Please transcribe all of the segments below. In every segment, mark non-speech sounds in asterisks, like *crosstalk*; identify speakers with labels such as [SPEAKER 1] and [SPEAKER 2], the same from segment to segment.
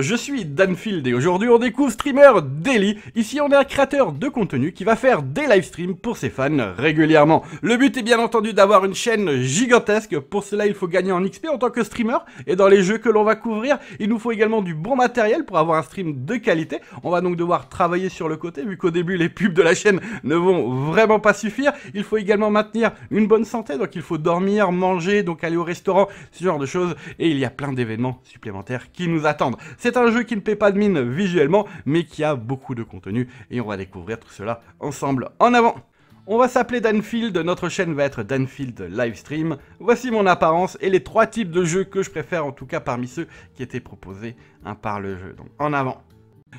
[SPEAKER 1] je suis Danfield et aujourd'hui on découvre Streamer Daily. Ici on est un créateur de contenu qui va faire des live streams pour ses fans régulièrement. Le but est bien entendu d'avoir une chaîne gigantesque, pour cela il faut gagner en XP en tant que streamer et dans les jeux que l'on va couvrir il nous faut également du bon matériel pour avoir un stream de qualité. On va donc devoir travailler sur le côté vu qu'au début les pubs de la chaîne ne vont vraiment pas suffire. Il faut également maintenir une bonne santé donc il faut dormir, manger, donc aller au restaurant, ce genre de choses et il y a plein d'événements supplémentaires qui nous attendent. C'est un jeu qui ne paie pas de mine visuellement, mais qui a beaucoup de contenu, et on va découvrir tout cela ensemble. En avant on va s'appeler Danfield, notre chaîne va être Danfield Livestream. Voici mon apparence et les trois types de jeux que je préfère en tout cas parmi ceux qui étaient proposés hein, par le jeu. Donc en avant.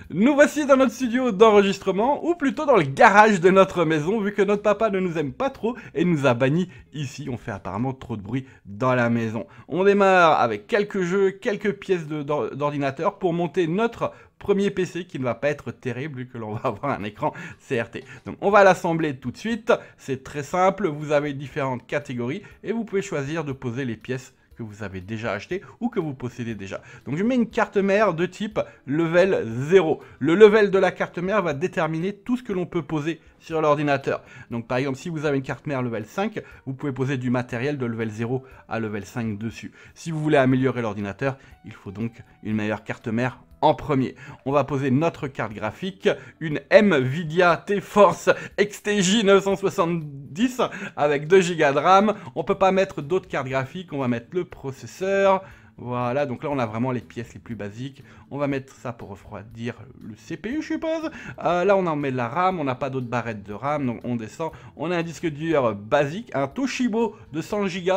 [SPEAKER 1] Nous voici dans notre studio d'enregistrement, ou plutôt dans le garage de notre maison, vu que notre papa ne nous aime pas trop et nous a bannis ici. On fait apparemment trop de bruit dans la maison. On démarre avec quelques jeux, quelques pièces d'ordinateur pour monter notre premier PC qui ne va pas être terrible vu que l'on *laughs* va avoir un écran CRT. Donc on va l'assembler tout de suite, c'est très simple, vous avez différentes catégories et vous pouvez choisir de poser les pièces que vous avez déjà acheté ou que vous possédez déjà. Donc je mets une carte mère de type level 0. Le level de la carte mère va déterminer tout ce que l'on peut poser sur l'ordinateur. Donc par exemple, si vous avez une carte mère level 5, vous pouvez poser du matériel de level 0 à level 5 dessus. Si vous voulez améliorer l'ordinateur, il faut donc une meilleure carte mère en premier. On va poser notre carte graphique, une Nvidia T-Force XTJ 970 avec 2 Go de RAM. On peut pas mettre d'autres cartes graphiques, on va mettre le processeur. Voilà, donc là on a vraiment les pièces les plus basiques. On va mettre ça pour refroidir le CPU, je suppose. Euh, là on en met de la RAM, on n'a pas d'autres barrettes de RAM, donc on descend. On a un disque dur basique, un Toshibo de 100 Go.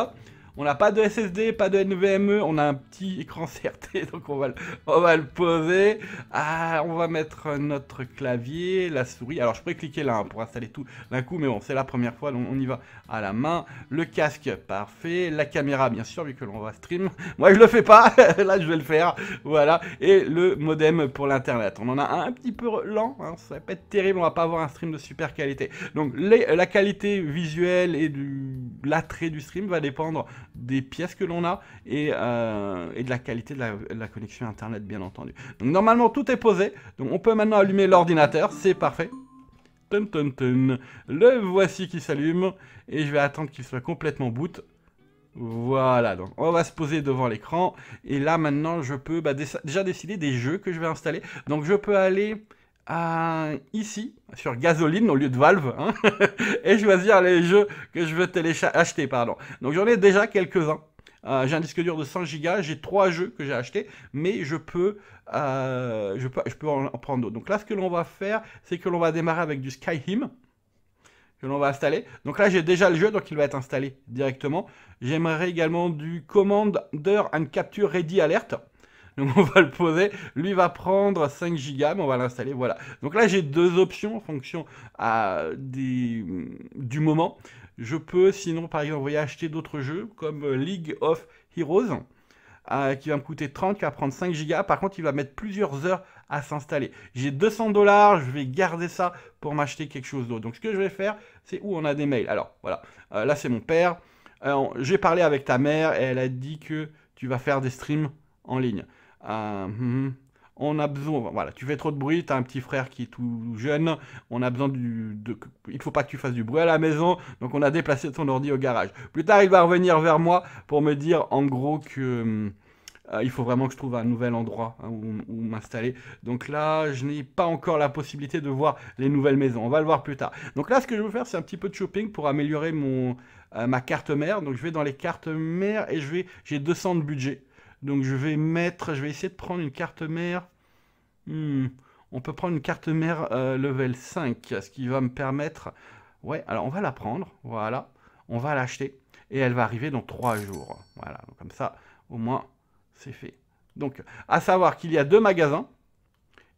[SPEAKER 1] On n'a pas de SSD, pas de NVMe, on a un petit écran *laughs* CRT, donc on va le, on va le poser. Ah, on va mettre notre clavier, la souris. Alors je pourrais cliquer là hein, pour installer tout d'un coup, mais bon, c'est la première fois, donc on y va à la main. Le casque, parfait. La caméra, bien sûr, vu que l'on va stream. *laughs* Moi, je le fais pas, *laughs* là, je vais le faire. Voilà. Et le modem pour l'Internet. On en a un, petit peu lent, hein. ça va pas être terrible, on va pas avoir un stream de super qualité. Donc la qualité visuelle et du l'attrait du stream va dépendre des pièces que l'on a et, euh, de la qualité de la, connexion internet, bien entendu. Donc, normalement, tout est posé. Donc, on peut maintenant allumer l'ordinateur. C'est parfait. Tun, tun, Le voici qui s'allume. Et je vais attendre qu'il soit complètement boot. Voilà, donc on va se poser devant l'écran. Et là, maintenant, je peux bah, déjà décider des jeux que je vais installer. Donc, je peux aller ici, sur gasoline au lieu de Valve, hein, *laughs* et choisir les jeux que je veux acheter. Pardon. Donc j'en ai déjà quelques-uns. Euh, j'ai un disque dur de 100 Go, j'ai trois jeux que j'ai achetés, mais je peux, euh, je peux, je peux en, prendre d'autres. Donc là, ce que l'on va faire, c'est que l'on va démarrer avec du Skyhim que l'on va installer. Donc là, j'ai déjà le jeu, donc il va être installé directement. J'aimerais également du Commander and Capture Ready Alert. Donc *laughs* on va le poser. Lui va prendre 5 gigas, mais on va l'installer. Voilà. Donc là, j'ai deux options en fonction à du moment. Je peux sinon, par exemple, voyez, acheter d'autres jeux comme euh, League of Heroes. Euh, qui va me coûter 30, qui va prendre 5 gigas. Par contre, il va mettre plusieurs heures à s'installer. J'ai 200 dollars, je vais garder ça pour m'acheter quelque chose d'autre. Donc, ce que je vais faire, c'est où on a des mails. Alors, voilà. Euh, là, c'est mon père. J'ai parlé avec ta mère et elle a dit que tu vas faire des streams en ligne. Ah, hum, hum. on a besoin, voilà, tu fais trop de bruit, t'as un petit frère qui est tout jeune, on a besoin du, de, il faut pas que tu fasses du bruit à la maison, donc on a déplacé ton ordi au garage. Plus tard, il va revenir vers moi pour me dire, en gros, que hum, euh, il faut vraiment que je trouve un nouvel endroit hein, où, m'installer. Donc là, je n'ai pas encore la possibilité de voir les nouvelles maisons. On va le voir plus tard. Donc là, ce que je veux faire, c'est un petit peu de shopping pour améliorer mon, euh, ma carte mère. Donc je vais dans les cartes mères et je vais, j'ai 200 de budget. Donc je vais mettre, je vais essayer de prendre une carte mère. Hmm, on peut prendre une carte mère euh, level 5, ce qui va me permettre... Ouais, alors on va la prendre, voilà. On va l'acheter et elle va arriver dans 3 jours. Voilà, comme ça, au moins, c'est fait. Donc, à savoir qu'il y a deux magasins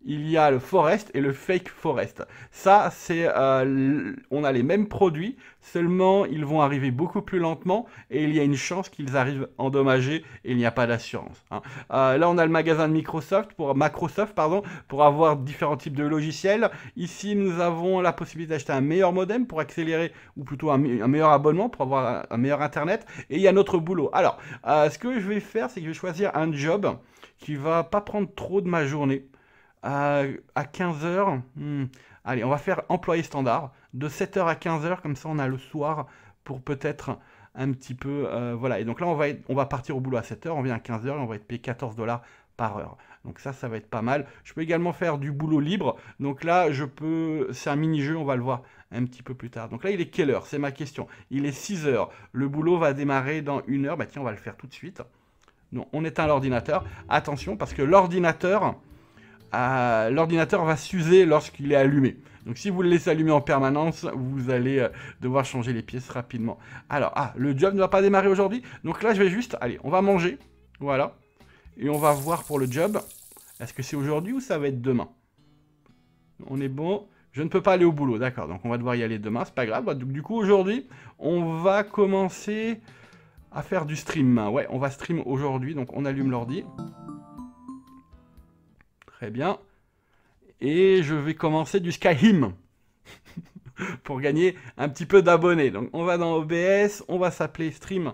[SPEAKER 1] il y a le forest et le fake forest. Ça, c'est, euh, on a les mêmes produits, seulement ils vont arriver beaucoup plus lentement et il y a une chance qu'ils arrivent endommagés et il n'y a pas d'assurance. Hein. Euh, là, on a le magasin de Microsoft pour Microsoft, pardon, pour avoir différents types de logiciels. Ici, nous avons la possibilité d'acheter un meilleur modem pour accélérer ou plutôt un, meilleur abonnement pour avoir un, meilleur internet. Et il y a notre boulot. Alors, euh, ce que je vais faire, c'est que je vais choisir un job qui va pas prendre trop de ma journée à, 15h. Hmm. allez, on va faire employé standard. De 7h à 15h, comme ça on a le soir pour peut-être un petit peu. Euh, voilà. Et donc là, on va, on va partir au boulot à 7h, on vient à 15h et on va être payé 14 dollars par heure. Donc ça, ça va être pas mal. Je peux également faire du boulot libre. Donc là, je peux. C'est un mini-jeu, on va le voir un petit peu plus tard. Donc là, il est quelle heure C'est ma question. Il est 6 h Le boulot va démarrer dans une heure. Bah tiens, on va le faire tout de suite. Non, on éteint l'ordinateur. Attention, parce que l'ordinateur l'ordinateur va s'user lorsqu'il est allumé. Donc si vous le laissez allumer en permanence, vous allez euh, devoir changer les pièces rapidement. Alors, ah, le job ne va pas démarrer aujourd'hui. Donc là, je vais juste, allez, on va manger. Voilà. Et on va voir pour le job. Est-ce que c'est aujourd'hui ou ça va être demain On est bon. Je ne peux pas aller au boulot, d'accord. Donc on va devoir y aller demain, c'est pas grave. Donc du coup, aujourd'hui, on va commencer à faire du stream. Ouais, on va stream aujourd'hui. Donc on allume l'ordi. Très bien. Et je vais commencer du SkyHim *laughs* pour gagner un petit peu d'abonnés. Donc on va dans OBS, on va s'appeler Stream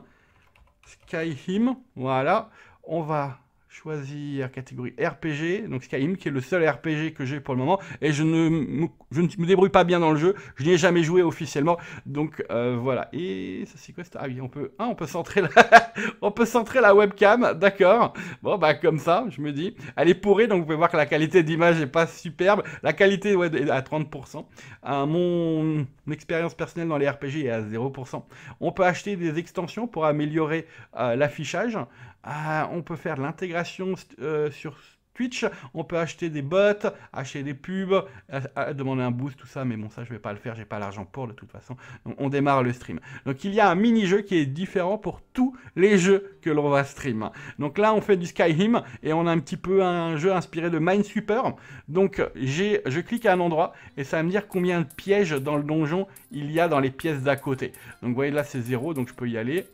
[SPEAKER 1] Skyrim. Voilà. On va choisir catégorie RPG, donc Skyrim qui est le seul RPG que j'ai pour le moment, et je ne, me, débrouille pas bien dans le jeu, je n'y ai jamais joué officiellement, donc euh, voilà. Et ça c'est quoi Ah oui, on peut, ah, on peut centrer la, *laughs* on peut centrer la webcam, d'accord. Bon bah comme ça, je me dis, elle est pourrée, donc vous pouvez voir que la qualité d'image n'est pas superbe, la qualité est à 30%. Euh, mon, expérience personnelle dans les RPG est à 0%. On peut acheter des extensions pour améliorer euh, l'affichage. Ah, on peut faire de l'intégration euh, sur Twitch, on peut acheter des bots, acheter des pubs, euh, demander un boost, tout ça, mais bon, ça je vais pas le faire, j'ai pas l'argent pour de toute façon. Donc, on démarre le stream. Donc il y a un mini-jeu qui est différent pour tous les jeux que l'on va stream. Donc là, on fait du Skyrim et on a un petit peu un jeu inspiré de Minesweeper. Donc j'ai, je clique à un endroit et ça va me dire combien de pièges dans le donjon il y a dans les pièces d'à côté. Donc vous voyez là, c'est zéro, donc je peux y aller.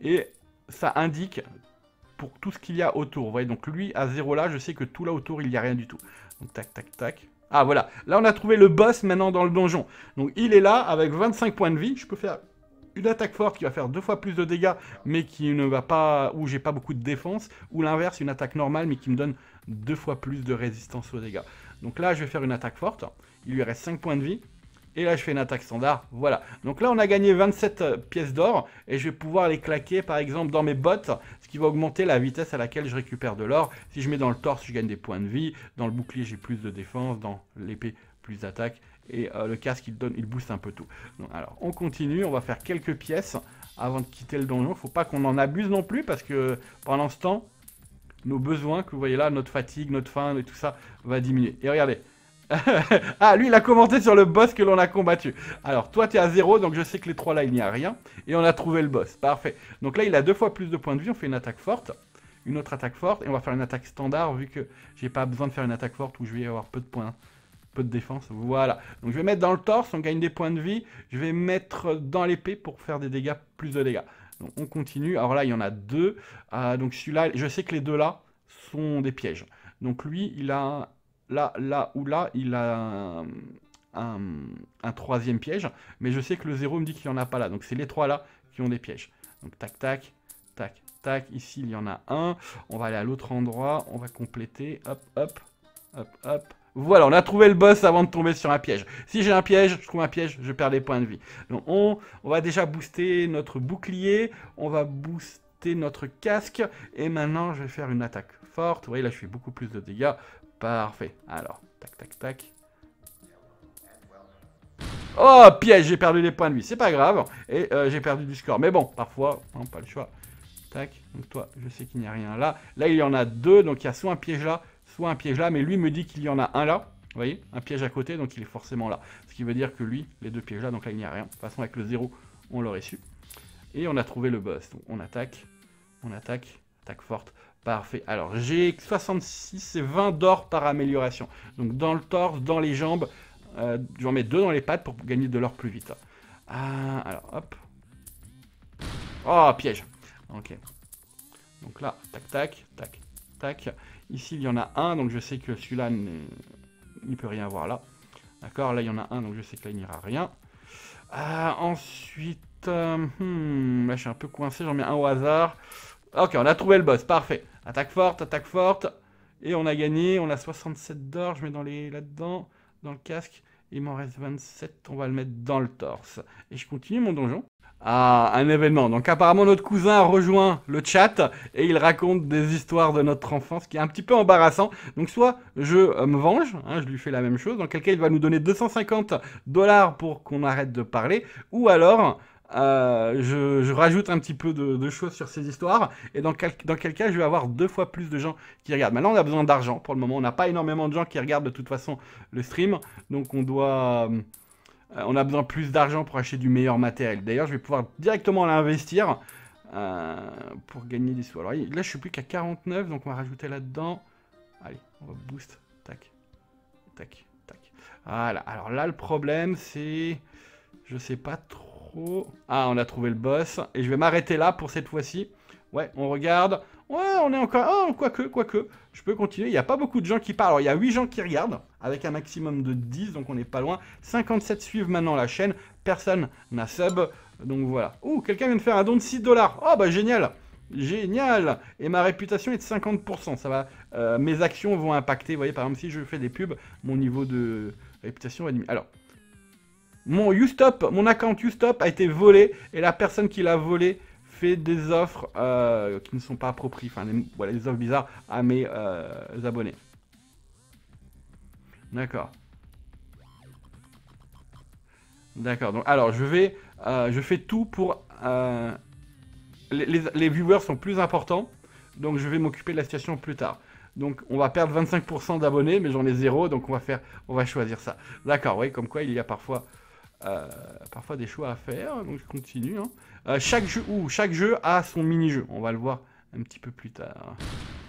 [SPEAKER 1] Et ça indique pour tout ce qu'il y a autour. Vous voyez, donc lui, à zéro là, je sais que tout là autour, il n'y a rien du tout. Donc tac, tac, tac. Ah, voilà. Là, on a trouvé le boss maintenant dans le donjon. Donc il est là, avec 25 points de vie. Je peux faire une attaque forte qui va faire deux fois plus de dégâts, mais qui ne va pas... où j'ai pas beaucoup de défense. Ou l'inverse, une attaque normale, mais qui me donne deux fois plus de résistance aux dégâts. Donc là, je vais faire une attaque forte. Il lui reste 5 points de vie. Et là, je fais une attaque standard. Voilà. Donc là, on a gagné 27 euh, pièces d'or. Et je vais pouvoir les claquer, par exemple, dans mes bottes. Ce qui va augmenter la vitesse à laquelle je récupère de l'or. Si je mets dans le torse, je gagne des points de vie. Dans le bouclier, j'ai plus de défense. Dans l'épée, plus d'attaque. Et euh, le casque, il, donne, il booste un peu tout. alors, on continue. On va faire quelques pièces avant de quitter le donjon. il ne Faut pas qu'on en abuse non plus. Parce que pendant ce temps, nos besoins que vous voyez là, notre fatigue, notre faim et tout ça va diminuer. Et regardez, *laughs* ah, lui, il a commenté sur le boss que l'on a combattu. Alors, toi, t'es à 0, donc je sais que les trois là, il n'y a rien. Et on a trouvé le boss. Parfait. Donc là, il a deux fois plus de points de vie. On fait une attaque forte. Une autre attaque forte. Et on va faire une attaque standard, vu que j'ai pas besoin de faire une attaque forte où je vais avoir peu de points. Peu de défense. Voilà. Donc, je vais mettre dans le torse. On gagne des points de vie. Je vais mettre dans l'épée pour faire des dégâts, plus de dégâts. Donc, on continue. Alors là, il y en a deux. Ah, donc, celui-là, je sais que les deux là sont des pièges. Donc, lui, il a là, là ou là, il a un, troisième piège. Mais je sais que le zéro me dit qu'il n'y en a pas là. Donc c'est les trois là qui ont des pièges. Donc tac, tac, tac, tac. Ici, il y en a un. On va aller à l'autre endroit. On va compléter. Hop, hop, hop, hop. Voilà, on a trouvé le boss avant de tomber sur un piège. Si j'ai un piège, je trouve un piège, je perds des points de vie. Donc on, on va déjà booster notre bouclier, on va booster notre casque, et maintenant je vais faire une attaque forte. Vous voyez là, je fais beaucoup plus de dégâts Parfait. Alors, tac, tac, tac. Oh, piège, j'ai perdu des points de vie. C'est pas grave. Et euh, j'ai perdu du score. Mais bon, parfois, hein, pas le choix. Tac. Donc toi, je sais qu'il n'y a rien là. Là, il y en a deux. Donc il y a soit un piège là, soit un piège là. Mais lui me dit qu'il y en a un là. Vous voyez Un piège à côté, donc il est forcément là. Ce qui veut dire que lui, les deux pièges là, donc là, il n'y a rien. De toute façon, avec le zéro, on l'aurait su. Et on a trouvé le boss. Donc on attaque. On attaque. Attaque forte. Parfait. Alors, j'ai 66 et 20 d'or par amélioration. Donc, dans le torse, dans les jambes, euh, j'en mets deux dans les pattes pour gagner de l'or plus vite. Euh, alors, hop. Oh, piège. Ok. Donc là, tac, tac, tac, tac. Ici, il y en a un, donc je sais que celui-là ne peut rien avoir là. D'accord Là, il y en a un, donc je sais que là, il aura rien. Euh, ensuite, euh, hmm, là, je suis un peu coincé, j'en mets un au hasard. Ok, on a trouvé le boss, parfait. Attaque forte, attaque forte. Et on a gagné. On a 67 d'or. Je mets dans les là-dedans, dans le casque. Il m'en reste 27. On va le mettre dans le torse. Et je continue mon donjon. Ah, un événement. Donc apparemment notre cousin a rejoint le chat et il raconte des histoires de notre enfance qui est un petit peu embarrassant. Donc soit je euh, me venge, hein, je lui fais la même chose, dans quel cas il va nous donner 250 dollars pour qu'on arrête de parler, ou alors euh, je, rajoute un petit peu de, choses sur ces histoires, et dans quel, dans cas je vais avoir deux fois plus de gens qui regardent. Maintenant, on a besoin d'argent pour le moment. On n'a pas énormément de gens qui regardent de toute façon le stream, donc on doit. Euh, on a besoin plus d'argent pour acheter du meilleur matériel. D'ailleurs, je vais pouvoir directement l'investir euh, pour gagner des sous. Alors là, je suis plus qu'à 49, donc on va rajouter là-dedans. Allez, on va boost. Tac, tac, tac. Voilà. Alors là, le problème, c'est. Je sais pas trop ah, on a trouvé le boss. Et je vais m'arrêter là pour cette fois-ci. Ouais, on regarde. Ouais, on est encore... Oh, quoique, quoique. Je peux continuer. Il n'y a pas beaucoup de gens qui parlent. Alors, il y a 8 gens qui regardent, avec un maximum de 10, donc on n'est pas loin. 57 suivent maintenant la chaîne. Personne n'a sub. Donc voilà. Ouh, quelqu'un vient de faire un don de 6 dollars. Oh, bah génial Génial Et ma réputation est de 50%. Ça va. Euh, mes actions vont impacter. Vous voyez, par exemple, si je fais des pubs, mon niveau de réputation va diminuer. Alors, mon YouStop, mon account YouStop a été volé et la personne qui l'a volé fait des offres euh, qui ne sont pas appropriées, enfin des, voilà, offres bizarres à mes euh, abonnés. D'accord. D'accord. Donc alors je vais, euh, je fais tout pour les, les, viewers sont plus importants, donc je vais m'occuper de la situation plus tard. Donc on va perdre 25% d'abonnés, mais j'en ai zéro, donc on va faire, on va choisir ça. D'accord, oui, comme quoi il y a parfois euh, parfois des choix à faire, donc je continue. Hein. Euh, chaque, jeu, ou chaque jeu a son mini-jeu, on va le voir un petit peu plus tard.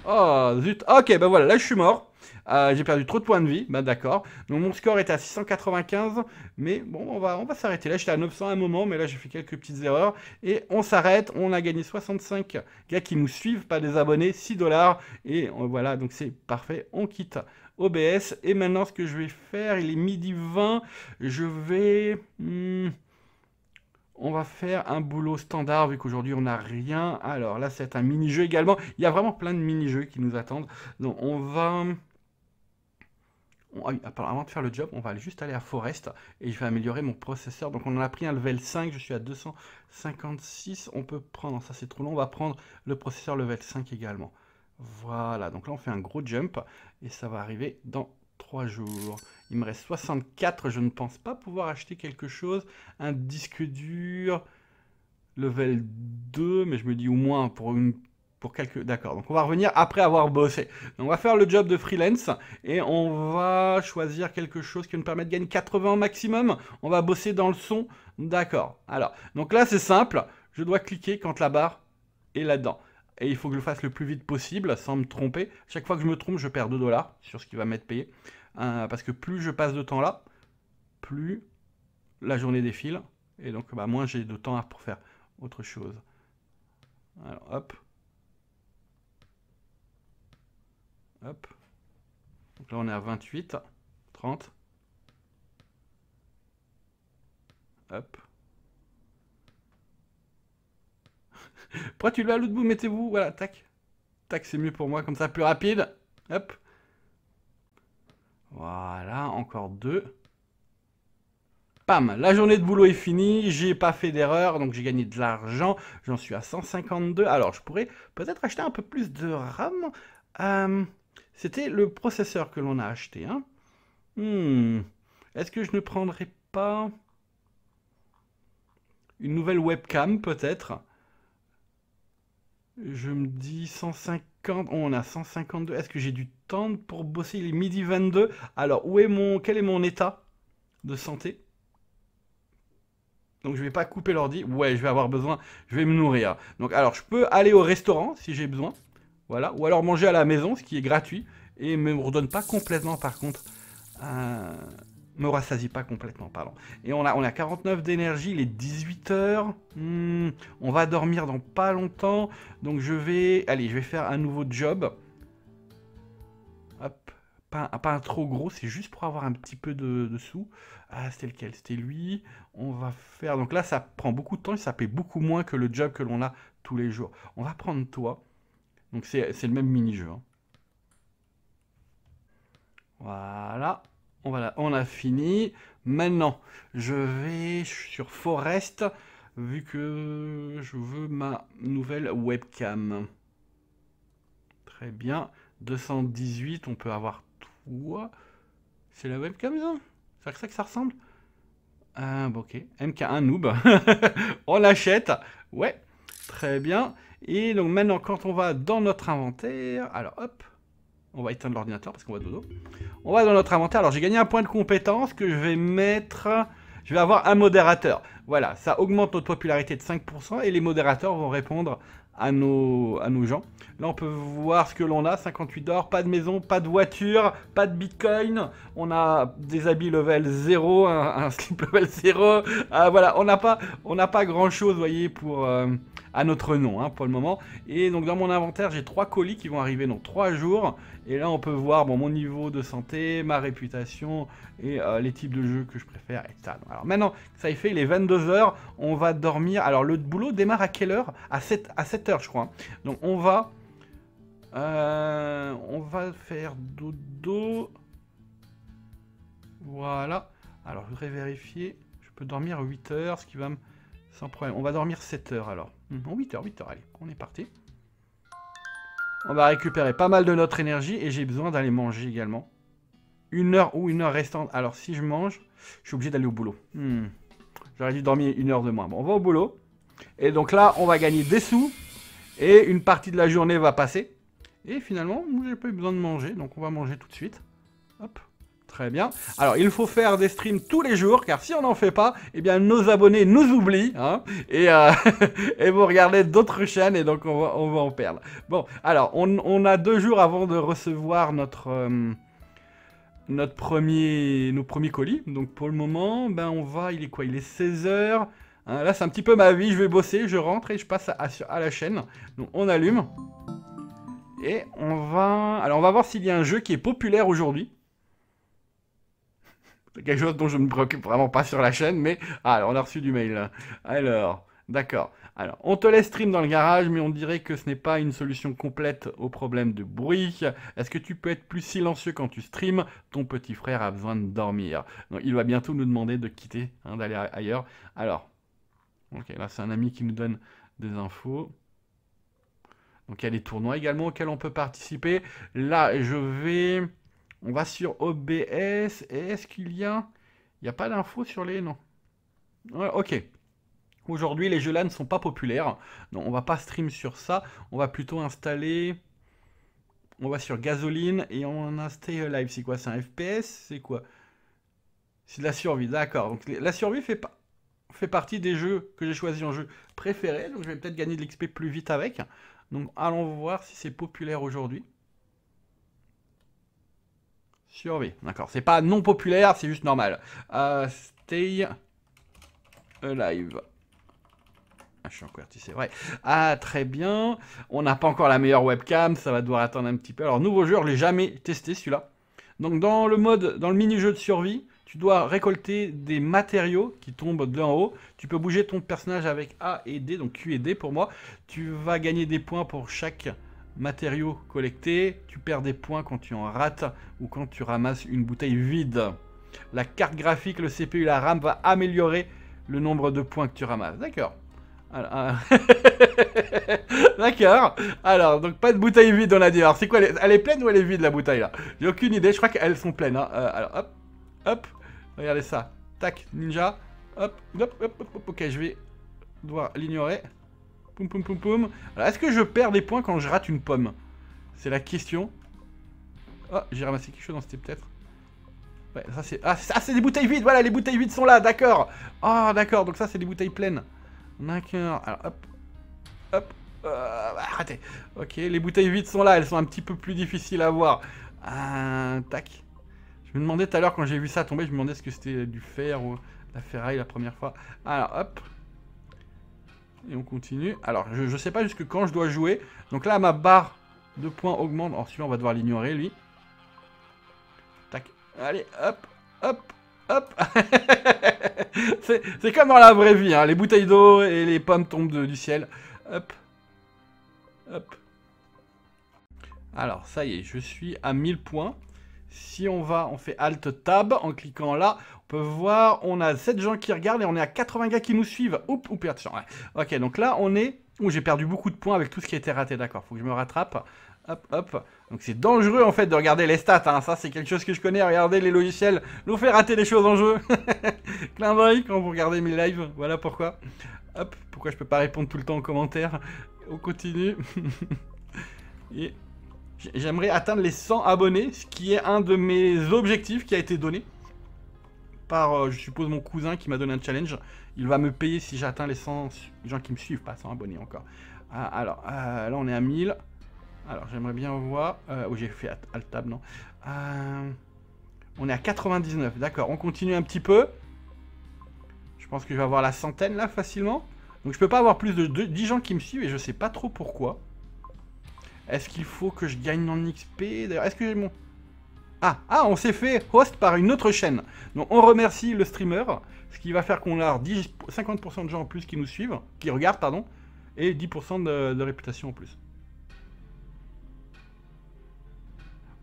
[SPEAKER 1] Oh zut, ok ben voilà, là je suis mort. Euh, j'ai perdu trop de points de vie, bah d'accord. Donc mon score est à 695, mais bon on va, on va s'arrêter. Là j'étais à 900 à un moment, mais là j'ai fait quelques petites erreurs. Et on s'arrête, on a gagné 65 gars qui nous suivent, pas des abonnés, 6 dollars. Et voilà, donc c'est parfait, on quitte. OBS. Et maintenant, ce que je vais faire, il est midi 20. Je vais... Hmm, on va faire un boulot standard vu qu'aujourd'hui on n'a rien. Alors là, c'est un mini-jeu également. Il y a vraiment plein de mini-jeux qui nous attendent. Donc on va... Avant ah de faire le job, on va juste aller à Forest et je vais améliorer mon processeur. Donc on en a pris un level 5, je suis à 256. On peut prendre, ça c'est trop long, on va prendre le processeur level 5 également. Voilà, donc là on fait un gros jump et ça va arriver dans 3 jours. Il me reste 64, je ne pense pas pouvoir acheter quelque chose. Un disque dur, level 2, mais je me dis au moins pour une pour quelques... D'accord, donc on va revenir après avoir bossé. on va faire le job de freelance et on va choisir quelque chose qui nous permet de gagner 80 au maximum. On va bosser dans le son. D'accord. Alors, donc là c'est simple. Je dois cliquer quand la barre est là-dedans et il faut que je le fasse le plus vite possible sans me tromper. Chaque fois que je me trompe, je perds 2 dollars sur ce qui va m'être payé. Euh, parce que plus je passe de temps là, plus la journée défile. Et donc bah, moins j'ai de temps pour faire autre chose. Alors hop. Hop. Donc là on est à 28, 30. Hop. *laughs* Pourquoi tu le vas à l'autre bout Mettez-vous, voilà, tac. Tac, c'est mieux pour moi, comme ça, plus rapide. Hop. Voilà, encore deux. Pam, la journée de boulot est finie, j'ai pas fait d'erreur, donc j'ai gagné de l'argent, j'en suis à 152. Alors, je pourrais peut-être acheter un peu plus de RAM. Euh, c'était le processeur que l'on a acheté. Hein. Hmm, est-ce que je ne prendrais pas une nouvelle webcam peut-être je me dis 150. On a 152. Est-ce que j'ai du temps pour bosser Il est midi 22. Alors, où est mon, quel est mon état de santé donc je vais pas couper l'ordi. Ouais, je vais avoir besoin. Je vais me nourrir. Donc alors je peux aller au restaurant si j'ai besoin. Voilà. Ou alors manger à la maison, ce qui est gratuit. Et me redonne pas complètement par contre. un me rassasie pas complètement, pardon. Et on a, on a 49 d'énergie, il est 18h. Hmm, on va dormir dans pas longtemps. Donc je vais. Allez, je vais faire un nouveau job. Hop. Pas, ah, un trop gros, c'est juste pour avoir un petit peu de, sous. Ah, c'était lequel C'était lui. On va faire. Donc là, ça prend beaucoup de temps et ça paie beaucoup moins que le job que l'on a tous les jours. On va prendre toi. Donc c'est le même mini-jeu. Hein. Voilà. Voilà, on a fini. Maintenant, je vais sur Forest, vu que je veux ma nouvelle webcam. Très bien. 218, on peut avoir toi. C'est la webcam, ça C'est à ça que ça ressemble Ah, bah, ok. MK1 noob. *laughs* on l'achète. Ouais, très bien. Et donc maintenant, quand on va dans notre inventaire... Alors, hop, on va éteindre l'ordinateur parce qu'on va dodo. On va dans notre inventaire. Alors j'ai gagné un point de compétence que je vais mettre... Je vais avoir un modérateur. Voilà, ça augmente notre popularité de 5% et les modérateurs vont répondre à nos, à nos gens. Là, on peut voir ce que l'on a. 58 d'or, pas de maison, pas de voiture, pas de bitcoin. On a des habits level 0, un, slip level 0. Ah, voilà, on n'a pas, on pas grand-chose, voyez, pour... Euh, à notre nom hein, pour le moment. Et donc dans mon inventaire, j'ai trois colis qui vont arriver dans trois jours. Et là, on peut voir bon, mon niveau de santé, ma réputation et euh, les types de jeux que je préfère et ça. Alors maintenant, ça est fait, il est 22h, on va dormir. Alors le boulot démarre à quelle heure à 7, à 7h, je crois. Donc on va... Euh, on va faire dodo. Voilà. Alors je voudrais vérifier. Je peux dormir 8h, ce qui va me... Sans problème. On va dormir 7h alors. 8h, mhm. 8h, allez, on est parti. On va récupérer pas mal de notre énergie et j'ai besoin d'aller manger également. Une heure ou une heure restante. Alors si je mange, je suis obligé d'aller au boulot. Hmm. J'aurais dû dormir une heure de moins. Bon, on va au boulot. Et donc là, on va gagner des sous. Et une partie de la journée va passer. Et finalement, j'ai pas eu besoin de manger. Donc on va manger tout de suite. Hop. Très bien. Alors, il faut faire des streams tous les jours, car si on n'en fait pas, eh bien, nos abonnés nous oublient, hein. et, euh, *laughs* et vous regardez d'autres chaînes, et donc on va, en perdre. Bon, alors, on, a deux jours avant de recevoir notre... Euh, notre premier, nos premiers colis. Donc pour le moment, ben on va, il est quoi Il est 16h. Hein, là, c'est un petit peu ma vie. Je vais bosser, je rentre et je passe à, à la chaîne. Donc on allume. Et on va... Alors on va voir s'il y a un jeu qui est populaire aujourd'hui. C'est quelque chose dont je ne me préoccupe vraiment pas sur la chaîne, mais... Ah, alors, on a reçu du mail. Alors, d'accord. Alors, on te laisse stream dans le garage, mais on dirait que ce n'est pas une solution complète au problème de bruit. Est-ce que tu peux être plus silencieux quand tu streams Ton petit frère a besoin de dormir. il va bientôt nous demander de quitter, hein, d'aller ailleurs. Alors, ok, là, c'est un ami qui nous donne des infos. Donc, il y a des tournois également auxquels on peut participer. Là, je vais... On va sur OBS. Est-ce qu'il y a... Il n'y a pas d'infos sur les... Non. ok. Aujourd'hui, les jeux là ne sont pas populaires. Donc on va pas stream sur ça. On va plutôt installer... On va sur gasoline et on installe live. C'est quoi C'est un FPS C'est quoi C'est de la survie, d'accord. Donc la survie fait, fait partie des jeux que j'ai choisi en jeu préféré. Donc je vais peut-être gagner de l'XP plus vite avec. Donc allons voir si c'est populaire aujourd'hui. Survie. D'accord. C'est pas non populaire, c'est juste normal. Euh, stay alive. Ah, je suis en c'est vrai. Ah, très bien. On n'a pas encore la meilleure webcam, ça va devoir attendre un petit peu. Alors, nouveau jeu, je l'ai jamais testé celui-là. Donc, dans le mode, dans le mini-jeu de survie, tu dois récolter des matériaux qui tombent de haut. Tu peux bouger ton personnage avec A et D, donc Q et D pour moi. Tu vas gagner des points pour chaque matériaux collectés, tu perds des points quand tu en rates ou quand tu ramasses une bouteille vide. La carte graphique, le CPU, la RAM va améliorer le nombre de points que tu ramasses. D'accord. Euh, *laughs* d'accord. Alors, donc pas de bouteille vide, on a dit. Alors, c'est quoi Elle est pleine ou elle est vide la bouteille là J'ai aucune idée. Je crois qu'elles sont pleines. Hein. Euh, alors, hop, hop. Regardez ça. Tac, ninja. hop, hop, hop. hop. Ok, je vais devoir l'ignorer. Poum, poum, poum, poum. Alors, est-ce que je perds des points quand je rate une pomme C'est la question. Oh, j'ai ramassé quelque chose c'était peut-être. Ouais, ça ah, c'est... Ah, c'est des bouteilles vides Voilà, les bouteilles vides sont là, d'accord oh, d'accord, donc ça c'est des bouteilles pleines. D'accord, alors hop. Hop. Euh, arrêtez. Ok, les bouteilles vides sont là, elles sont un petit peu plus difficiles à voir. tac. Je me demandais tout à l'heure quand j'ai vu ça tomber, je me demandais ce que c'était du fer ou la ferraille la première fois. Alors hop, et on continue. Alors, je ne sais pas jusque quand je dois jouer. Donc là, ma barre de points augmente. Alors on va devoir l'ignorer, lui. Tac. Allez, hop, hop, hop. *laughs* c'est comme dans la vraie vie. Hein. Les bouteilles d'eau et les pommes tombent du ciel. Hop, hop. Alors, ça y est, je suis à 1000 points. Si on va, on fait Alt Tab en cliquant là, on peut voir, on a 7 gens qui regardent et on est à 80 gars qui nous suivent. Oups, perd de Ouais. Ok, donc là, on est... où j'ai perdu beaucoup de points avec tout ce qui a été raté, d'accord. Faut que je me rattrape. Hop, hop. Donc c'est dangereux en fait de regarder les stats. Hein. Ça c'est quelque chose que je connais. Regardez les logiciels nous fait rater les choses en jeu. *laughs* Clin d'œil quand vous regardez mes lives. Voilà pourquoi. Hop. Pourquoi je peux pas répondre tout le temps en commentaires. On continue. *laughs* Et j'aimerais atteindre les 100 abonnés, ce qui est un de mes objectifs qui a été donné par, euh, je suppose, mon cousin qui m'a donné un challenge. Il va me payer si j'atteins les 100 gens qui me suivent, pas 100 abonnés encore. Ah, alors, euh, là, on est à 1000. Alors, j'aimerais bien voir... Euh, où oh, j'ai fait altab non On est à 99, d'accord. On continue un petit peu. Je pense que je vais avoir la centaine, là, facilement. Donc, je peux pas avoir plus de 10 gens qui me suivent et je sais pas trop pourquoi. Est-ce qu'il faut que je gagne en XP d'ailleurs Est-ce que j'ai mon... Ah, ah, on s'est fait host par une autre chaîne. Donc on remercie le streamer, ce qui va faire qu'on a 50% de gens en plus qui nous suivent, qui regardent, pardon, et 10% de, réputation en plus.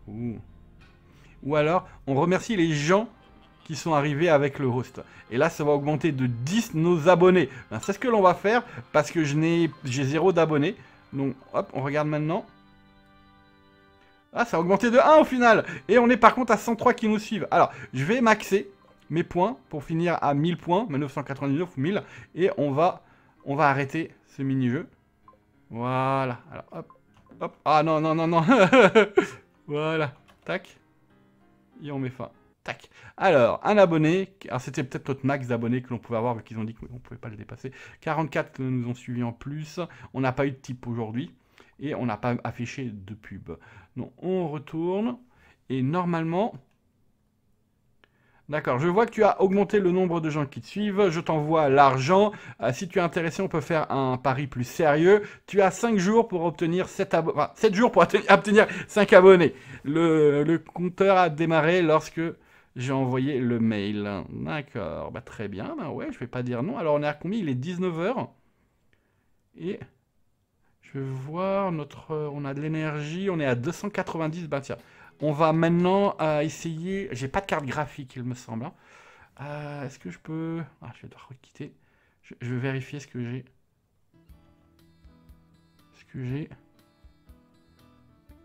[SPEAKER 1] Ou alors, on remercie les gens qui sont arrivés avec le host. Et là, ça va augmenter de 10 nos abonnés. Ben, c'est ce que l'on va faire parce que je n'ai j'ai zéro d'abonnés. Donc, hop, on regarde maintenant. Ah, ça a augmenté de 1 au final. Et on est par contre à 103 qui nous suivent. Alors, je vais maxer mes points pour finir à 1000 points, 999 ou 1000. Et on va, on va arrêter ce mini-jeu. Voilà. Alors, hop, hop. Ah non, non, non, non. *laughs* voilà. Tac. Et on met fin. Tac. Alors, un abonné. Alors, c'était peut-être notre max d'abonnés que l'on pouvait avoir, vu qu'ils ont dit qu'on ne pouvait pas le dépasser. 44 nous ont suivi en plus. On n'a pas eu de type aujourd'hui et on n'a pas affiché de pub. Donc on retourne et normalement... D'accord, je vois que tu as augmenté le nombre de gens qui te suivent, je t'envoie l'argent. Euh, si tu es intéressé, on peut faire un pari plus sérieux. Tu as 5 jours pour obtenir 7 Enfin, 7 jours pour obtenir 5 abonnés. Le, compteur a démarré lorsque j'ai envoyé le mail. D'accord, bah, très bien, bah ouais, je vais pas dire non. Alors on est à Il est 19h. Et voir, notre, euh, on a de l'énergie, on est à 290. bah ben tiens, on va maintenant euh, essayer... J'ai pas de carte graphique, il me semble. Hein. Euh, est-ce que je peux... Ah, je vais devoir quitter. Je, vais vérifier ce que j'ai. Ce que j'ai...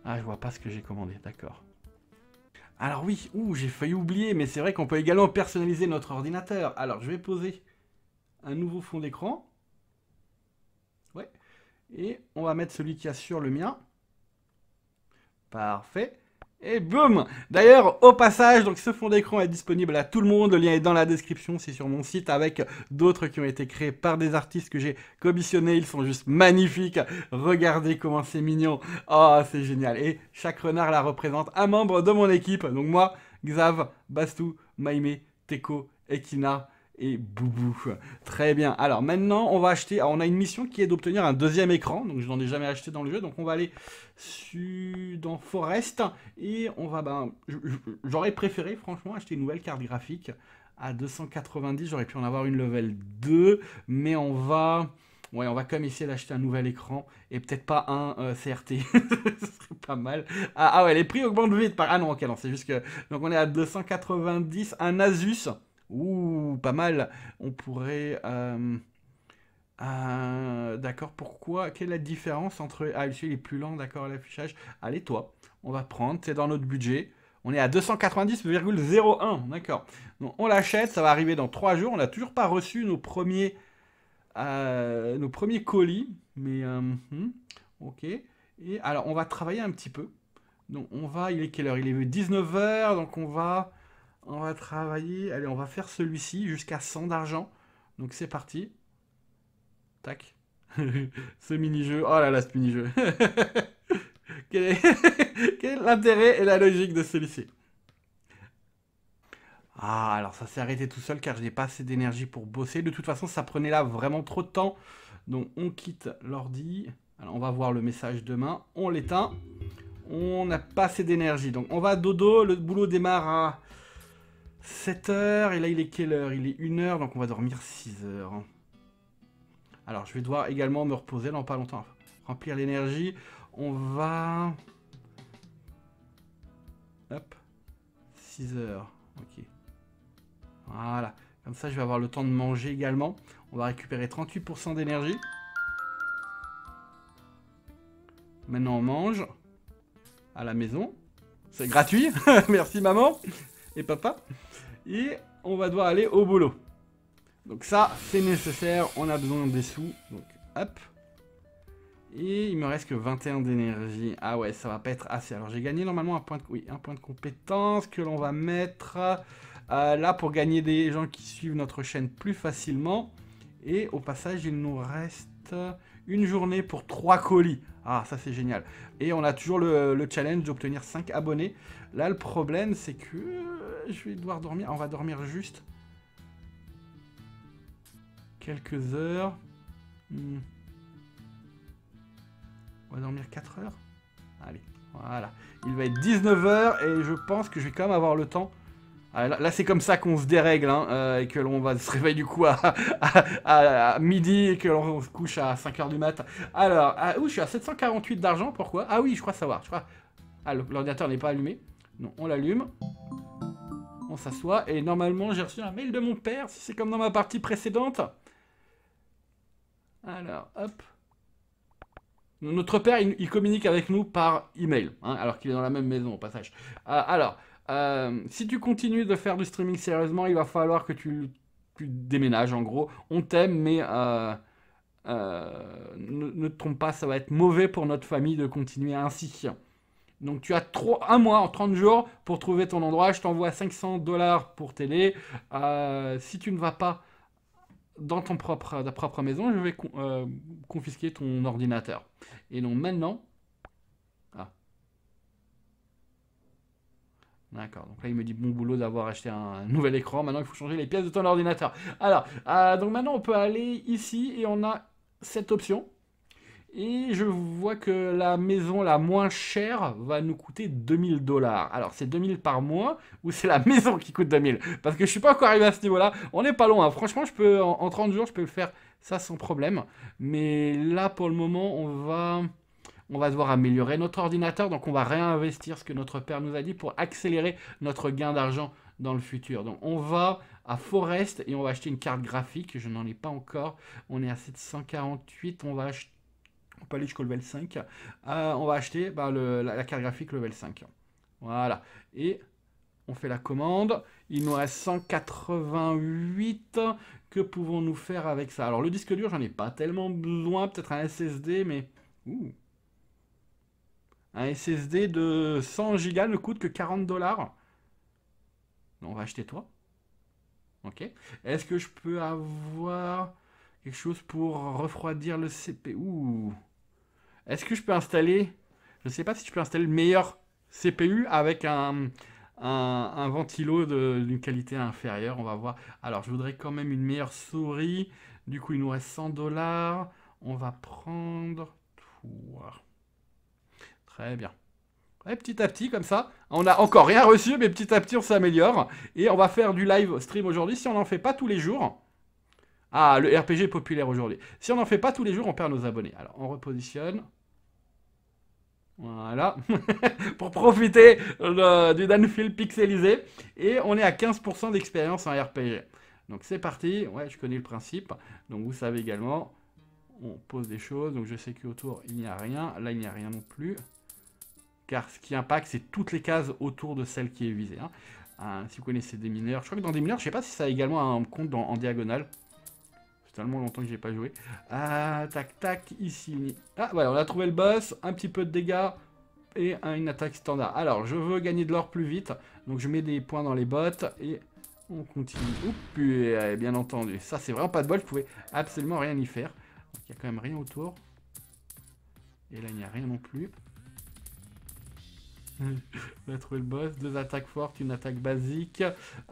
[SPEAKER 1] Ah, je vois pas ce que j'ai commandé, d'accord. Alors oui, ou j'ai failli oublier, mais c'est vrai qu'on peut également personnaliser notre ordinateur. Alors, je vais poser un nouveau fond d'écran. Et on va mettre celui qui a sur le mien. Parfait. Et boum D'ailleurs, au passage, donc ce fond d'écran est disponible à tout le monde. Le lien est dans la description, c'est sur mon site avec d'autres qui ont été créés par des artistes que j'ai commissionnés. Ils sont juste magnifiques. Regardez comment c'est mignon. Oh, c'est génial. Et chaque renard la représente un membre de mon équipe. Donc moi, Xav, Bastou, Maïmé, Teko, Ekina et Boubou. Très bien. Alors maintenant, on va acheter. on a une mission qui est d'obtenir un deuxième écran. Donc je n'en ai jamais acheté dans le jeu. Donc on va aller dans Forest et on va. Ben, j'aurais préféré, franchement, acheter une nouvelle carte graphique à 290. J'aurais pu en avoir une level 2, mais on va. Ouais, on va quand même essayer d'acheter un nouvel écran et peut-être pas un euh, CRT. *laughs* Ce serait pas mal. Ah, ah, ouais, les prix augmentent vite par. Ah non, ok, non, c'est juste que. Donc on est à 290. Un Asus. Ouh, pas mal. On pourrait... Euh, euh, d'accord, pourquoi Quelle est la différence entre... Ah, ici, il est plus lent, d'accord, l'affichage. Allez, toi, on va prendre, c'est dans notre budget. On est à 290,01, d'accord. on l'achète, ça va arriver dans 3 jours. On n'a toujours pas reçu nos premiers, euh, nos premiers colis. Mais, hmm, ok. Et alors, on va travailler un petit peu. Donc, on va... Il est quelle heure Il est 19h, donc on va... On va travailler. Allez, on va faire celui-ci jusqu'à 100 d'argent. Donc c'est parti. Tac. *laughs* ce mini-jeu. Oh là là, ce mini-jeu. *laughs* *laughs* Quel est l'intérêt et la logique de celui-ci Ah, alors ça s'est arrêté tout seul car je n'ai pas assez d'énergie pour bosser. De toute façon, ça prenait là vraiment trop de temps. Donc on quitte l'ordi. Alors on va voir le message demain. On l'éteint. On n'a pas assez d'énergie. Donc on va dodo. Le boulot démarre à 7h, et là il est quelle heure Il est 1h, donc on va dormir 6h. Alors je vais devoir également me reposer dans pas longtemps. Remplir l'énergie. On va... Hop. 6h. Ok. Voilà. Comme ça je vais avoir le temps de manger également. On va récupérer 38% d'énergie. Maintenant on mange. À la maison. C'est gratuit. *laughs* Merci maman papa. Et on va devoir aller au boulot. Donc ça, c'est nécessaire, on a besoin des sous. Donc hop. Et il me reste que 21 d'énergie. Ah ouais, ça va pas être assez. Alors j'ai gagné normalement un point de, oui, un point de compétence que l'on va mettre euh, là pour gagner des gens qui suivent notre chaîne plus facilement. Et au passage, il nous reste une journée pour trois colis. Ah, ça c'est génial. Et on a toujours le, le challenge d'obtenir 5 abonnés. Là, le problème, c'est que je vais devoir dormir. On va dormir juste quelques heures. Hmm. On va dormir 4 heures. Allez, voilà. Il va être 19h et je pense que je vais quand même avoir le temps. Ah, là, c'est comme ça qu'on se dérègle hein, euh, et que l'on va se réveiller du coup à, *laughs* midi et que l'on se couche à 5h du matin. Alors, ah, où je suis à 748 d'argent, pourquoi Ah oui, je crois savoir. Je crois... Ah, l'ordinateur n'est pas allumé. Non, on l'allume on s'assoit et normalement j'ai reçu un mail de mon père, si c'est comme dans ma partie précédente. Alors, hop. Notre père, il, communique avec nous par email, hein, alors qu'il est dans la même maison au passage. Euh, alors, euh, si tu continues de faire du streaming sérieusement, il va falloir que tu, déménages en gros. On t'aime, mais euh, ne, ne, te trompe pas, ça va être mauvais pour notre famille de continuer ainsi. Donc tu as trois, un mois, en 30 jours, pour trouver ton endroit. Je t'envoie 500 dollars pour télé. Euh, si tu ne vas pas dans ton propre, ta propre maison, je vais euh, confisquer ton ordinateur. Et donc maintenant... Ah. D'accord, donc là il me dit bon boulot d'avoir acheté un, nouvel écran, maintenant il faut changer les pièces de ton ordinateur. Alors, euh, donc maintenant on peut aller ici et on a cette option et je vois que la maison la moins chère va nous coûter 2000 dollars. Alors c'est 2000 par mois ou c'est la *laughs* maison qui coûte 2000 Parce que je suis pas encore arrivé à ce niveau-là. On n'est pas loin. Hein. Franchement, je peux en, 30 jours, je peux le faire ça sans problème. Mais là, pour le moment, on va, on va devoir améliorer notre ordinateur. Donc on va réinvestir ce que notre père nous a dit pour accélérer notre gain d'argent dans le futur. Donc on va à Forest et on va acheter une carte graphique. Je n'en ai pas encore. On est à 748. On va acheter pas level 5, euh, on va acheter bah, le, la, carte graphique level 5. Voilà. Et on fait la commande. Il nous reste 188. Que pouvons-nous faire avec ça Alors, le disque dur, j'en ai pas tellement besoin. Peut-être un SSD, mais... Un SSD de 100 Go ne coûte que 40 dollars. On va acheter toi. Ok. Est-ce que je peux avoir quelque chose pour refroidir le CPU est-ce que je peux installer Je ne sais pas si je peux installer le meilleur CPU avec un, ventilo d'une qualité inférieure. On va voir. Alors, je voudrais quand même une meilleure souris. Du coup, il nous reste 100 dollars. On va prendre Très bien. Et petit à petit, comme ça, on n'a encore rien reçu, mais petit à petit, on s'améliore. Et on va faire du live stream aujourd'hui, si on n'en fait pas tous les jours. Ah, le RPG populaire aujourd'hui. Si on n'en fait pas tous les jours, on perd nos abonnés. Alors, on repositionne. Voilà, *laughs* pour profiter du Danfield pixelisé. Et on est à 15% d'expérience en RPG. Donc c'est parti, ouais, je connais le principe. Donc vous savez également, on pose des choses. Donc je sais qu'autour, il n'y a rien. Là, il n'y a rien non plus. Car ce qui impacte, c'est toutes les cases autour de celle qui est visée. Hein. Euh, si vous connaissez des mineurs, je crois que dans des mineurs, je ne sais pas si ça a également un compte en diagonale longtemps que j'ai pas joué. Ah, tac, tac, ici. Ah, voilà, on a trouvé le boss, un petit peu de dégâts et une attaque standard. Alors, je veux gagner de l'or plus vite, donc je mets des points dans les bottes et on continue. Oups, bien entendu. Ça, c'est vraiment pas de bol, je pouvais absolument rien y faire. Il y a quand même rien autour. Et là, il n'y a rien non plus. *laughs* On a trouvé le boss. Deux attaques fortes, une attaque basique.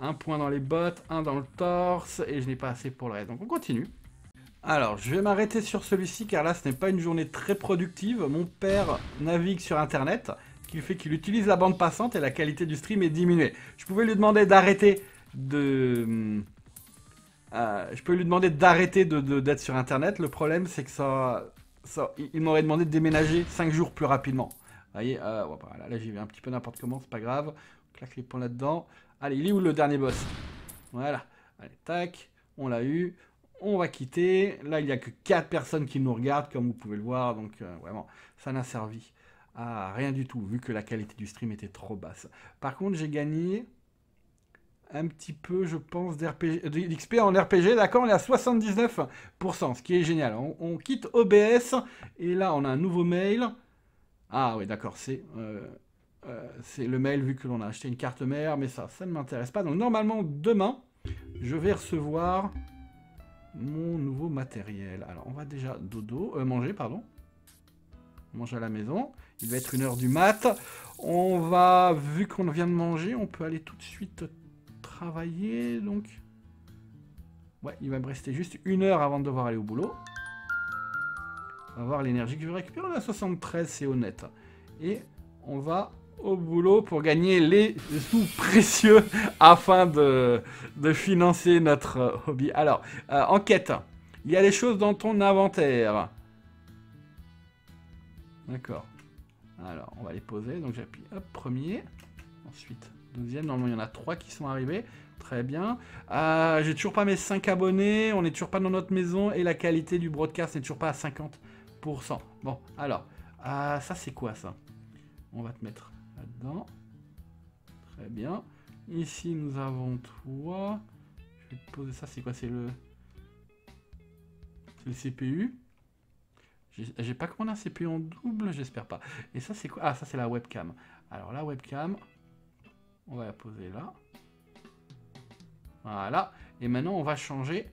[SPEAKER 1] Un point dans les bottes, un dans le torse. Et je n'ai pas assez pour le reste. Donc on continue. Alors, je vais m'arrêter sur celui-ci car là, ce n'est pas une journée très productive. Mon père navigue sur Internet, ce qui fait qu'il utilise la bande passante et la qualité du stream est diminuée. Je pouvais lui demander d'arrêter de... Euh, je peux lui demander d'arrêter d'être sur Internet. Le problème, c'est que ça, il m'aurait demandé de déménager 5 jours plus rapidement. Vous voyez, euh, bah, là j'y vais un petit peu n'importe comment, c'est pas grave. On claque les points là-dedans. Allez, il est où le dernier boss Voilà. Allez, tac, on l'a eu on va quitter. Là, il n'y a que 4 personnes qui nous regardent, comme vous pouvez le voir. Donc, euh, vraiment, ça n'a servi à rien du tout, vu que la qualité du stream était trop basse. Par contre, j'ai gagné un petit peu, je pense, d'XP euh, en RPG. D'accord, on est à 79%, ce qui est génial. On, quitte OBS, et là, on a un nouveau mail. Ah oui, d'accord, c'est... Euh, c'est le mail vu que l'on a acheté une carte mère, mais ça, ça ne m'intéresse pas. Donc normalement, demain, je vais recevoir mon nouveau matériel. Alors, on va déjà dodo, euh, manger, pardon. Manger à la maison. Il va être une heure du mat. On va, vu qu'on vient de manger, on peut aller tout de suite travailler, donc... Ouais, il va me rester juste une heure avant de devoir aller au boulot. On va voir l'énergie que je vais récupérer. On a 73, c'est honnête. Et on va au boulot pour gagner les sous précieux afin de, financer notre euh, hobby. Alors, euh, enquête. Il y a des choses dans ton inventaire. D'accord. Alors, on va les poser. Donc j'appuie, hop, premier. Ensuite, deuxième. Normalement, il y en a trois qui sont arrivés. Très bien. Euh, j'ai toujours pas mes 5 abonnés. On n'est toujours pas dans notre maison. Et la qualité du broadcast n'est toujours pas à 50%. Bon, alors. ça, c'est quoi, ça On va te mettre là-dedans. Très bien. Ici, nous avons toi. Je vais poser ça, c'est quoi C'est le... le CPU. J'ai pas commandé un CPU en double, j'espère pas. Et ça, c'est quoi Ah, ça, c'est la webcam. Alors, la webcam, on va la poser là. Voilà. Et maintenant, on va changer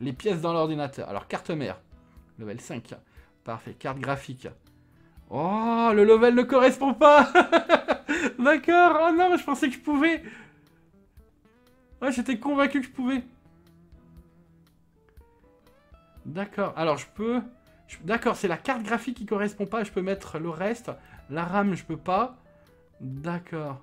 [SPEAKER 1] les pièces dans l'ordinateur. Alors, carte mère, level 5. Parfait. Carte graphique, Oh, le level ne correspond pas *laughs* D'accord Oh non, je pensais que je pouvais Ouais, j'étais convaincu que je pouvais D'accord, alors je peux... D'accord, c'est la carte graphique qui correspond pas, je peux mettre le reste. La RAM, je peux pas. D'accord.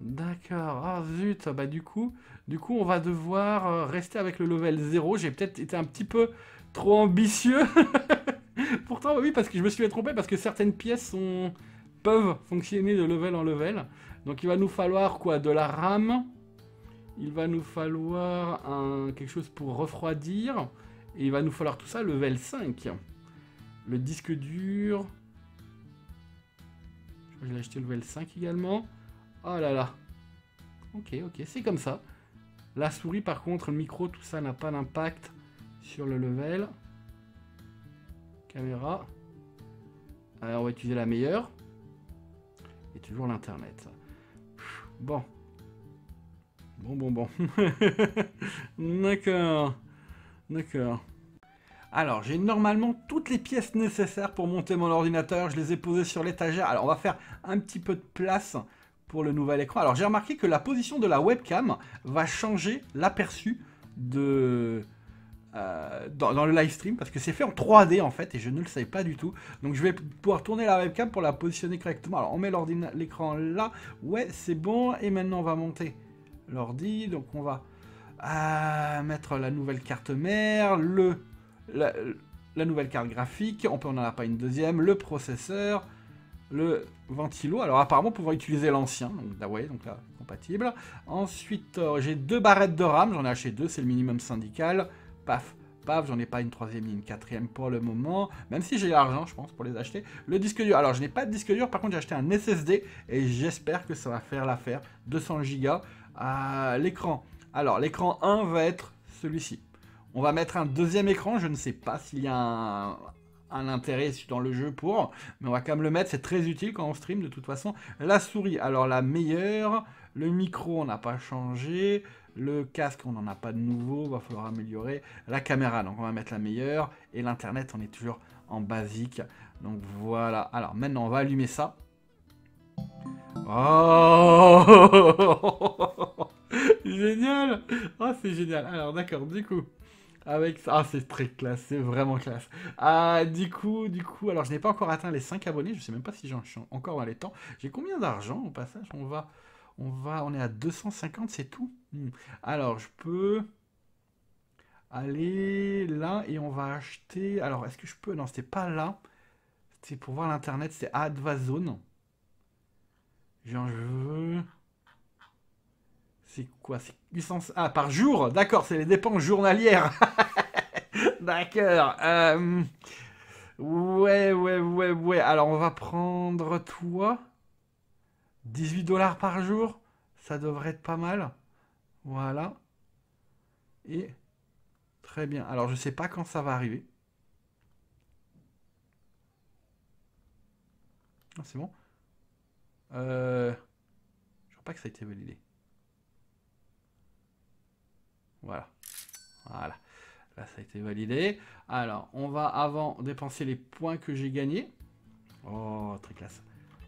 [SPEAKER 1] D'accord. oh, zut, bah du coup, du coup, on va devoir euh, rester avec le level 0. J'ai peut-être été un petit peu trop ambitieux. *laughs* *laughs* Pourtant, oui, parce que je me suis trompé, parce que certaines pièces sont... peuvent fonctionner de level en level. Donc il va nous falloir quoi De la rame. Il va nous falloir quelque chose pour refroidir. Et il va nous falloir tout ça level 5. Le disque dur. Je vais acheté level 5 également. Oh là là. Ok, ok, c'est comme ça. La souris, par contre, le micro, tout ça n'a pas d'impact sur le level. Caméra. Alors, on va utiliser la meilleure. Et toujours l'internet. Bon. Bon, bon, bon. *laughs* D'accord. D'accord. Alors, j'ai normalement toutes les pièces nécessaires pour monter mon ordinateur. Je les ai posées sur l'étagère. Alors, on va faire un petit peu de place pour le nouvel écran. Alors, j'ai remarqué que la position de la webcam va changer l'aperçu de, euh, dans, le live stream parce que c'est fait en 3D en fait et je ne le savais pas du tout. Donc je vais pouvoir tourner la webcam pour la positionner correctement. Alors on met l'écran là, ouais c'est bon et maintenant on va monter l'ordi. Donc on va euh, mettre la nouvelle carte mère, le, la, nouvelle carte graphique, on peut en a pas une deuxième, le processeur, le ventilo. Alors apparemment pouvoir utiliser l'ancien, donc là, donc là compatible. Ensuite euh, j'ai deux barrettes de RAM, j'en ai acheté deux, c'est le minimum syndical paf, paf, j'en ai pas une troisième ni une quatrième pour le moment, même si j'ai l'argent, je pense, pour les acheter. Le disque dur, alors je n'ai pas de disque dur, par contre j'ai acheté un SSD et j'espère que ça va faire l'affaire. 200 Go à l'écran. Alors l'écran 1 va être celui-ci. On va mettre un deuxième écran, je ne sais pas s'il y a un, intérêt dans le jeu pour, mais on va quand même le mettre, c'est très utile quand on stream de toute façon. La souris, alors la meilleure, le micro on n'a pas changé, le casque, on n'en a pas de nouveau, va falloir améliorer. La caméra, donc on va mettre la meilleure. Et l'internet, on est toujours en basique. Donc voilà. Alors maintenant, on va allumer ça. Oh *laughs* Génial Oh, c'est génial. Alors d'accord, du coup avec ça. Ah, c'est très classe, c'est vraiment classe. Ah, du coup, du coup, alors je n'ai pas encore atteint les 5 abonnés, je sais même pas si j'en suis encore dans les temps. J'ai combien d'argent au passage On va on, va, on est à 250, c'est tout. Hmm. Alors, je peux aller là et on va acheter... Alors, est-ce que je peux... Non, c'était pas là. C'est pour voir l'internet, c'est Advazone. Genre, je veux... C'est quoi C'est Ah, par jour D'accord, c'est les dépenses journalières. *laughs* D'accord. Euh... Ouais, ouais, ouais, ouais. Alors, on va prendre toi. 18 dollars par jour, ça devrait être pas mal. Voilà. Et très bien. Alors, je ne sais pas quand ça va arriver. Ah, c'est bon. Euh, je crois pas que ça a été validé. Voilà. Voilà. Là, ça a été validé. Alors, on va avant dépenser les points que j'ai gagnés. Oh, très classe.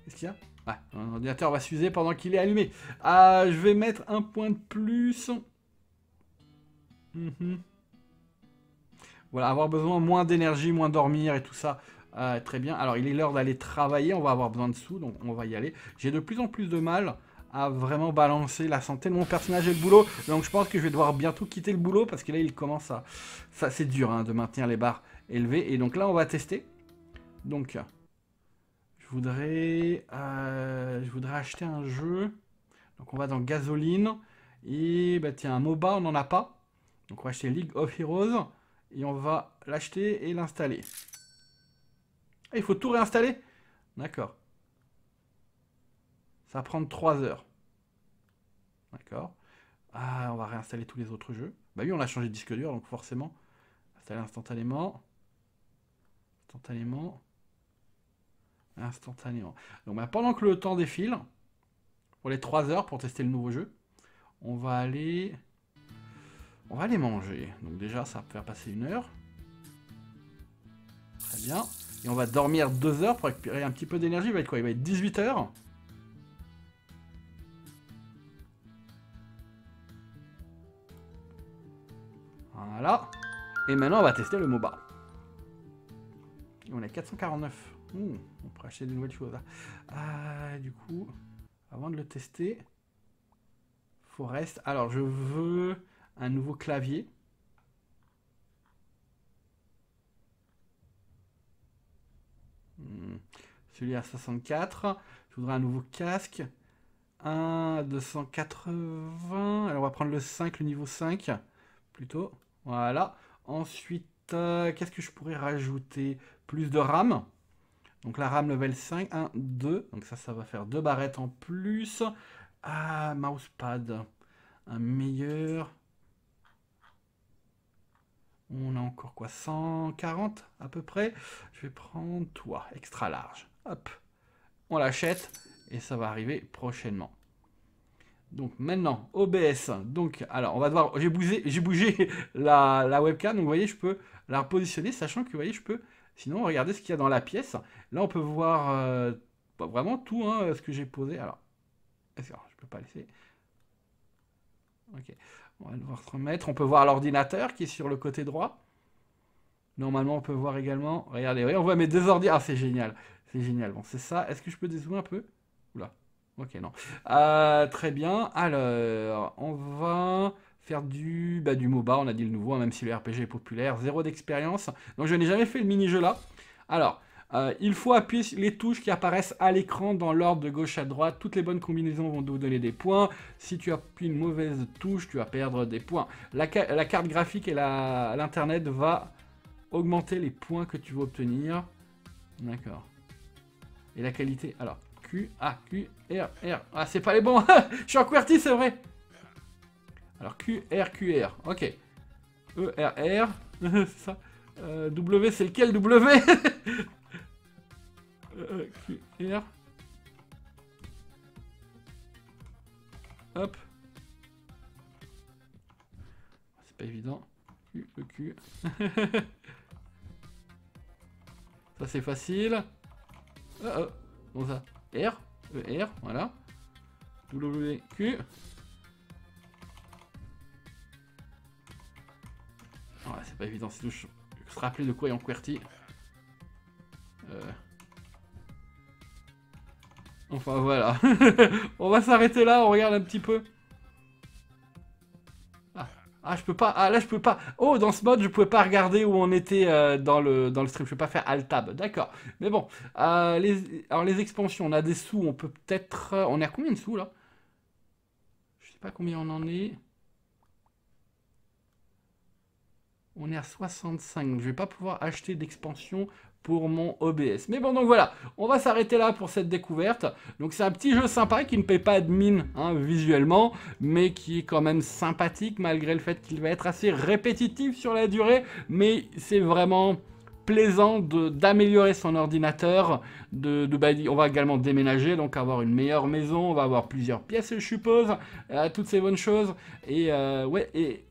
[SPEAKER 1] Qu'est-ce qu'il y a Ouais, mon ordinateur va s'user pendant qu'il est allumé. Euh, je vais mettre un point de plus. Mhm. Voilà, avoir besoin moins d'énergie, moins dormir et tout ça. Euh, très bien. Alors, il est l'heure d'aller travailler. On va avoir besoin de sous, donc on va y aller. J'ai de plus en plus de mal à vraiment balancer la santé de mon personnage et le boulot. Donc, je pense que je vais devoir bientôt quitter le boulot parce que là, il commence à... Ça, c'est dur hein, de maintenir les barres élevées. Et donc là, on va tester. Donc, voudrais, euh, je voudrais acheter un jeu. Donc on va dans gasoline. Et bah tiens, un MOBA, on n'en a pas. Donc on va acheter League of Heroes. Et on va l'acheter et l'installer. Ah, il faut tout réinstaller D'accord. Ça va prendre 3 heures. D'accord. Ah, on va réinstaller tous les autres jeux. Bah oui, on a changé de disque dur, donc forcément. Installer instantanément. Instantanément. Instantanément. Donc bah, pendant que le temps défile, pour les 3 heures pour tester le nouveau jeu, on va aller... On va aller manger. Donc déjà, ça va faire passer une heure. Très bien. Et on va dormir 2 heures pour récupérer un petit peu d'énergie. Il va être quoi Il va être 18 heures. Voilà. Et maintenant, on va tester le MOBA. on est 449. Hmm, on pourrait acheter des nouvelles choses. Hein. Euh, du coup, avant de le tester, Forest. Alors, je veux un nouveau clavier. Celui à 64. Je voudrais un nouveau casque. Un 280. Alors, on va prendre le 5, le niveau 5. Plutôt. Voilà. Ensuite, euh, qu'est-ce que je pourrais rajouter Plus de RAM. Donc la RAM level 5, 1, 2. Donc ça, ça va faire deux barrettes en plus. Ah, mousepad. Un meilleur. On a encore quoi 140 à peu près. Je vais prendre toi, extra large. Hop. On l'achète et ça va arriver prochainement. Donc maintenant, OBS. Donc, alors, on va devoir. J'ai bougé, bougé *laughs* la, la, webcam. Donc, vous voyez, je peux la repositionner, sachant que, vous voyez, je peux Sinon, regardez ce qu'il y a dans la pièce. Là, on peut voir euh, bah, vraiment tout hein, euh, ce que j'ai posé. Alors, est je peux pas laisser Ok, on va devoir se remettre. On peut voir l'ordinateur qui est sur le côté droit. Normalement, on peut voir également. Regardez, on voit mes deux ordinateurs. Ah, c'est génial. C'est génial. Bon, c'est ça. Est-ce que je peux dézoomer un peu Oula. Ok, non. Euh, très bien. Alors, on va Faire du, bah, du MOBA, on a dit le nouveau, hein, même si le RPG est populaire. Zéro d'expérience. Donc je n'ai jamais fait le mini-jeu là. Alors, euh, il faut appuyer les touches qui apparaissent à l'écran dans l'ordre de gauche à droite. Toutes les bonnes combinaisons vont vous donner des points. Si tu appuies une mauvaise touche, tu vas perdre des points. La, carte graphique et l'internet va augmenter les points que tu vas obtenir. D'accord. Et la qualité, alors, Q, A, Q, R, R. Ah, c'est pas les bons *laughs* Je suis en QWERTY, c'est vrai alors Q, R, Q, R. Ok. E, R, R. *laughs* ça. Euh, w, c'est lequel W *laughs* euh, e, Q, R. Hop. C'est pas évident. Q, E, Q. *laughs* ça, c'est facile. Euh, euh. bon, ça. R, E, R, voilà. W, Q. c'est pas évident, sinon je se rappeler de quoi est en QWERTY. Euh. Enfin voilà. *laughs* on va s'arrêter là, on regarde un petit peu. Ah. ah. je peux pas. Ah là je peux pas. Oh dans ce mode je pouvais pas regarder où on était euh, dans, le, dans le stream. Je peux pas faire alt tab. D'accord. Mais bon. Euh, alors les expansions, on a des sous, on peut peut-être. On est à combien de sous là Je sais pas combien on en est. On est à 65, je ne vais pas pouvoir acheter d'expansion pour mon OBS. Mais bon, donc voilà, on va s'arrêter là pour cette découverte. Donc c'est un petit jeu sympa qui ne paie pas de mine hein, visuellement, mais qui est quand même sympathique malgré le fait qu'il va être assez répétitif sur la durée. Mais c'est vraiment plaisant d'améliorer son ordinateur. De, bah, on va également déménager, donc avoir une meilleure maison, on va avoir plusieurs pièces, je suppose, euh, toutes ces bonnes choses. Et, euh, ouais, et,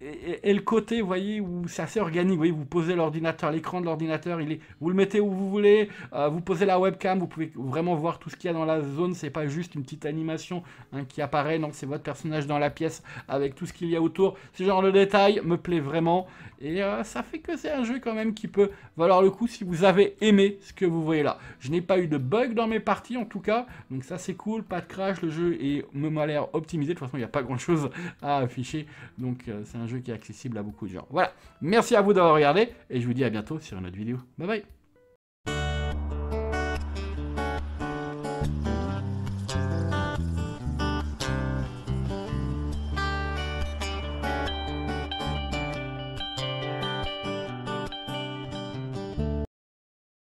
[SPEAKER 1] et, le côté, vous voyez, où c'est assez organique. Vous, voyez, vous posez l'ordinateur, l'écran de l'ordinateur, vous le mettez où vous voulez, euh, vous posez la webcam, vous pouvez vraiment voir tout ce qu'il y a dans la zone. C'est pas juste une petite animation hein, qui apparaît, non, c'est votre personnage dans la pièce avec tout ce qu'il y a autour. Ce genre de détail me plaît vraiment. Et ça fait que c'est un jeu quand même qui peut valoir coup si vous avez aimé ce que vous voyez là. Je n'ai pas eu de bug dans mes parties en tout cas, donc ça c'est cool, pas de crash, le jeu est, me m'a l'air optimisé, de toute façon il n'y a pas grand chose à afficher, donc euh, c'est un jeu qui est accessible à beaucoup de gens. Voilà, merci à vous d'avoir regardé, et je vous dis à bientôt sur une autre vidéo. Bye bye